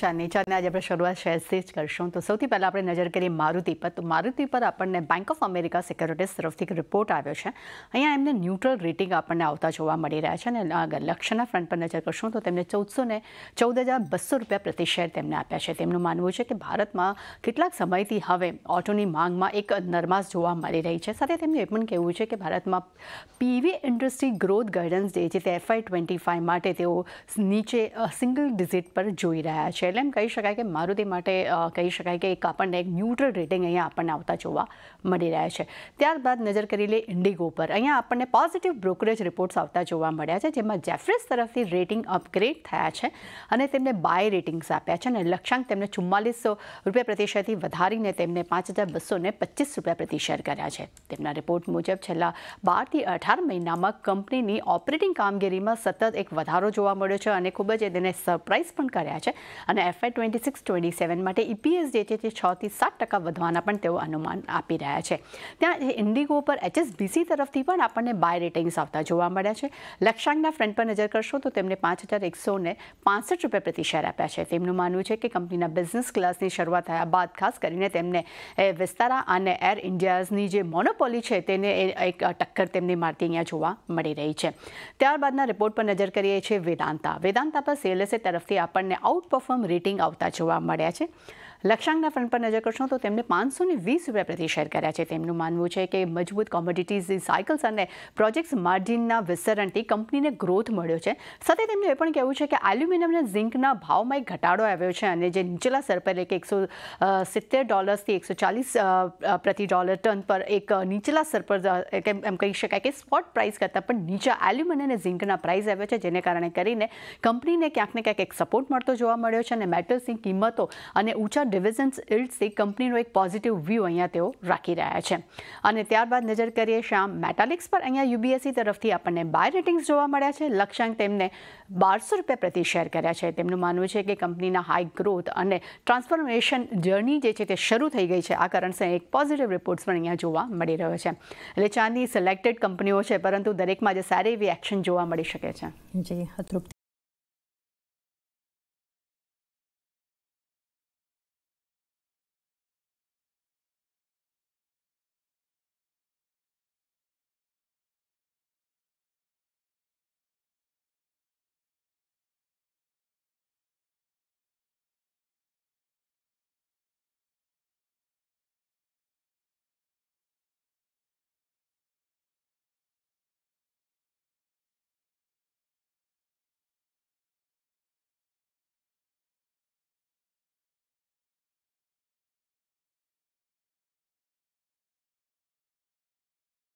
ચાને ચાને આજે આપણે શરૂઆત શેનાથી જ કરશું તો સૌથી પહેલા આપણે નજર કરીએ મારુતિ પર મારુતિ પર આપણને બેંક ઓફ અમેરિકા સિક્યોરિટીઝ તરફથી એક રિપોર્ટ આવ્યો છે અહીંયા એમને ન્યુટ્રલ રેટિંગ આપણને આવતા જોવા મળી રહ્યા છે અને આગળ લક્ષણા ફ્રન્ટ પર નજર કરશું તો તેમણે 1400 ને 14200 રૂપિયા પ્રતિ શેર તેમણે આપ્યા છે તેમનું માનવું છે કે ભારતમાં કેટલા સમયથી હવે ઓટોની માંગમાં એક નરમાશ જોવા મળી રહી છે સાથે તેમણે એ પણ કહ્યું છે કે ભારતમાં પીવી ઇન્ડસ્ટ્રી growth ગાઈડન્સ દે છે તે FI 25 માટે તેઓ નીચે a single digit પર જોઈ રહ્યા છે કેઈ શકાય કે મારુડી માટે કહી શકાય કે એક આપણને એક ન્યુટ્રલ રેટિંગ અહીંયા આપણને આવતા જોવા મળિયે છે ત્યાર બાદ નજર કરીએ લે ઇન્ડિગો પર અહીંયા આપણે પોઝિટિવ બ્રોકરેજ રિપોર્ટ્સ આવતા જોવા મળ્યા છે જેમાં જેફ્રિસ તરફથી રેટિંગ અપગ્રેડ થયા છે અને તેમણે બાય રેટિંગ્સ આપ્યા છે અને લક્ષ્યાંક તેમણે 4400 રૂપિયા પ્રતિશે થી વધારીને તેમણે 5225 રૂપિયા પ્રતિ શેર કર્યા છે તેમનો રિપોર્ટ મુજબ છેલ્લા 12 થી 18 મહિનામાં કંપનીની ઓપરેટિંગ કામગીરીમાં સતત એક વધારો જોવા મળ્યો છે અને ખૂબ જ એને સરપ્રાઈઝ પણ કર્યા છે FI 26 27 માટે EPS જેતેતે 6 થી 7% વધવાના પણ તેઓ અનુમાન આપી રહ્યા છે ત્યાં જે Indigo પર HSBC તરફથી પણ આપણે બાય રેટિંગ્સ આવતા જોવા મળ્યા છે લક્ષાંગના ફ્રન્ટ પર નજર કરશો તો તેમણે 5165 રૂપિયા પ્રતિ શેર આપ્યા છે તેમનું માનવું છે કે કંપનીના બિઝનેસ ક્લાસની શરૂઆત ആയ બાદ ખાસ કરીને તેમણે વિસ્તારા અને એર ઇન્ડિયાસની જે મોનોપોલી છે તેની એક ટક્કર તેમની મારતી અહીંયા જોવા મળી રહી છે ત્યાર બાદના રિપોર્ટ પર નજર કરીએ છે વેદાંતા વેદાંતા પર सेल्स તરફથી આપણે આઉટ પરફોર્મ રેટિંગ આવતા જોવા મળ્યા છે लक्षंगाबाद फंड પર નજર કરશો તો તેમણે 520 રૂપિયા પ્રતિ શેર કર્યા છે તેમનું માનવું છે કે મજબૂત કોમોડિટીસ રિસાયકલસ અને પ્રોજેક્ટ્સ માર્જિનના વિસ્તરણથી કંપનીને growth મળ્યો છે સતે તેમણે એ પણ કહ્યું છે કે એલ્યુમિનિયમ અને ઝિંકના ભાવમાં એક ઘટાડો આવ્યો છે અને જે નીચલા સર પર એક 170 ડોલર થી 140 પ્રતિ ડોલર ટન પર એક નીચલા સર પર એમ કહી શકાય કે સ્પોટ પ્રાઇસ કરતાં પણ નીચે એલ્યુમિનિયમ અને ઝિંકનો પ્રાઇસ આવ્યો છે જેના કારણે કરીને કંપનીને ક્યાંક ને ક્યાંક એક સપોર્ટ મળતો જોવા મળ્યો છે અને મેટલની કિંમતો અને ઊંચા ડિવિઝન્સ ઇલ્ડ્સે કંપનીનો એક પોઝિટિવ વ્યૂ અહીંયા તેઓ રાખી રહ્યા છે અને ત્યારબાદ નજર કરીએ શ્યામ મેટાલિક્સ પર અહીંયા યુબીએસસી તરફથી આપણને બાય રેટિંગ્સ જોવા મળ્યા છે લક્ષ્યાંક તેમને બારસો રૂપિયા પ્રતિ શેર કર્યા છે તેમનું માનવું છે કે કંપનીના હાઈ ગ્રોથ અને ટ્રાન્સફોર્મેશન જર્ની જે છે તે શરૂ થઈ ગઈ છે આ કારણસર એક પોઝિટિવ રિપોર્ટ્સ પણ અહીંયા જોવા મળી રહ્યો છે એટલે ચાંદી સિલેક્ટેડ કંપનીઓ છે પરંતુ દરેકમાં જે સારી એવી એક્શન જોવા મળી શકે છે જી